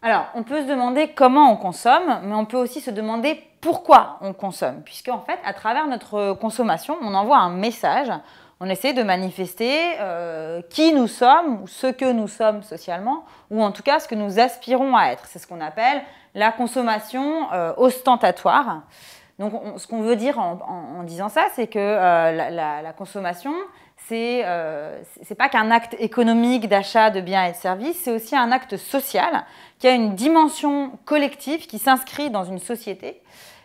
Alors, on peut se demander comment on consomme, mais on peut aussi se demander pourquoi on consomme, puisque en fait, à travers notre consommation, on envoie un message, on essaie de manifester euh, qui nous sommes, ou ce que nous sommes socialement, ou en tout cas ce que nous aspirons à être. C'est ce qu'on appelle la consommation euh, ostentatoire. Donc ce qu'on veut dire en, disant ça, c'est que euh, la, consommation, c'est n'est euh, pas qu'un acte économique d'achat de biens et de services, c'est aussi un acte social qui a une dimension collective qui s'inscrit dans une société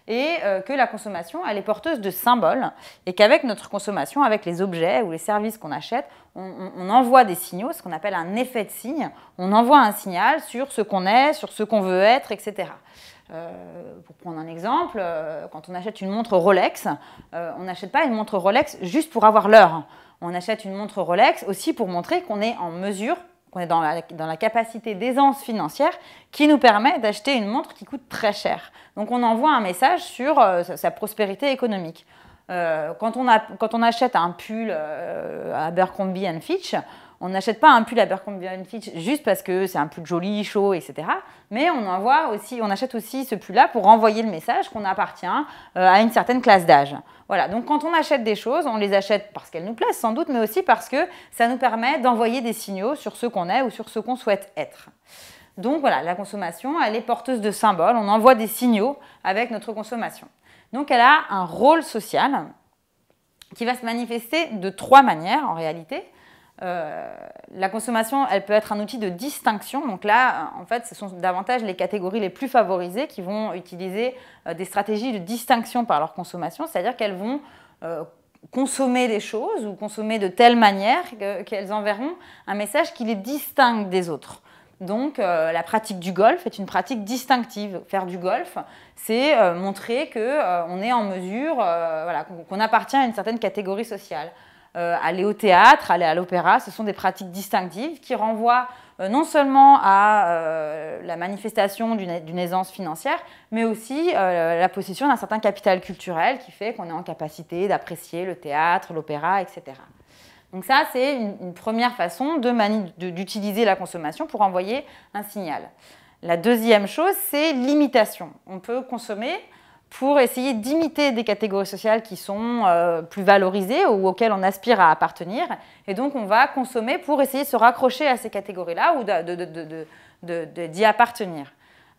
et euh, que la consommation, elle est porteuse de symboles et qu'avec notre consommation, avec les objets ou les services qu'on achète, on, on, envoie des signaux, ce qu'on appelle un effet de signe, on envoie un signal sur ce qu'on est, sur ce qu'on veut être, etc. Euh, pour prendre un exemple, euh, quand on achète une montre Rolex, euh, on n'achète pas une montre Rolex juste pour avoir l'heure. On achète une montre Rolex aussi pour montrer qu'on est en mesure, qu'on est dans la, capacité d'aisance financière qui nous permet d'acheter une montre qui coûte très cher. Donc on envoie un message sur sa prospérité économique. Quand on, achète un pull à Abercrombie Fitch, on n'achète pas un pull Abercrombie Fitch juste parce que c'est un pull joli, chaud, etc. Mais on aussi, on achète aussi ce pull-là pour renvoyer le message qu'on appartient euh, à une certaine classe d'âge. Voilà. Donc quand on achète des choses, on les achète parce qu'elles nous plaisent sans doute, mais aussi parce que ça nous permet d'envoyer des signaux sur ce qu'on est ou sur ce qu'on souhaite être. Donc voilà, la consommation, elle est porteuse de symboles. On envoie des signaux avec notre consommation. Donc elle a un rôle social qui va se manifester de trois manières en réalité. Euh, la consommation, elle peut être un outil de distinction. Donc là, euh, en fait, ce sont davantage les catégories les plus favorisées qui vont utiliser euh, des stratégies de distinction par leur consommation, c'est-à-dire qu'elles vont consommer des choses ou consommer de telle manière qu'elles enverront un message qui les distingue des autres. Donc la pratique du golf est une pratique distinctive. Faire du golf, c'est montrer qu'on est en mesure, qu'on appartient à une certaine catégorie sociale. Euh, aller au théâtre, aller à l'opéra, ce sont des pratiques distinctives qui renvoient euh, non seulement à euh, la manifestation d'une aisance financière, mais aussi la possession d'un certain capital culturel qui fait qu'on est en capacité d'apprécier le théâtre, l'opéra, etc. Donc ça, c'est une, une, première façon d'utiliser la consommation pour envoyer un signal. La deuxième chose, c'est l'imitation. On peut consommer pour essayer d'imiter des catégories sociales qui sont euh, plus valorisées ou auxquelles on aspire à appartenir. Et donc on va consommer pour essayer de se raccrocher à ces catégories-là ou d'y appartenir.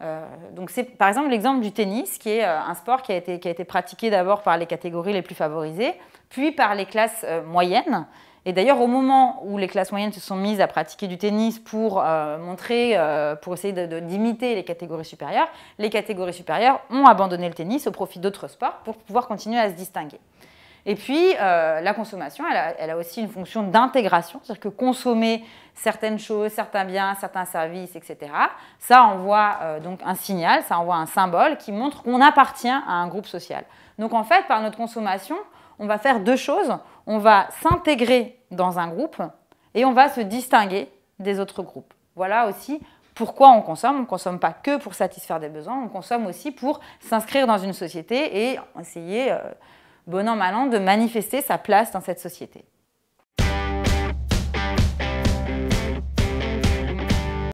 Euh, donc c'est par exemple l'exemple du tennis, qui est euh, un sport qui a été, qui a été pratiqué d'abord par les catégories les plus favorisées, puis par les classes moyennes. Et d'ailleurs, au moment où les classes moyennes se sont mises à pratiquer du tennis pour euh, montrer, euh, pour essayer d'imiter les catégories supérieures, les catégories supérieures ont abandonné le tennis au profit d'autres sports pour pouvoir continuer à se distinguer. Et puis, euh, la consommation, elle a, aussi une fonction d'intégration, c'est-à-dire que consommer certaines choses, certains biens, certains services, etc., ça envoie donc un signal, ça envoie un symbole qui montre qu'on appartient à un groupe social. Donc en fait, par notre consommation, on va faire deux choses. On va s'intégrer dans un groupe et on va se distinguer des autres groupes. Voilà aussi pourquoi on consomme. On ne consomme pas que pour satisfaire des besoins, on consomme aussi pour s'inscrire dans une société et essayer, euh, bon an, mal an, de manifester sa place dans cette société.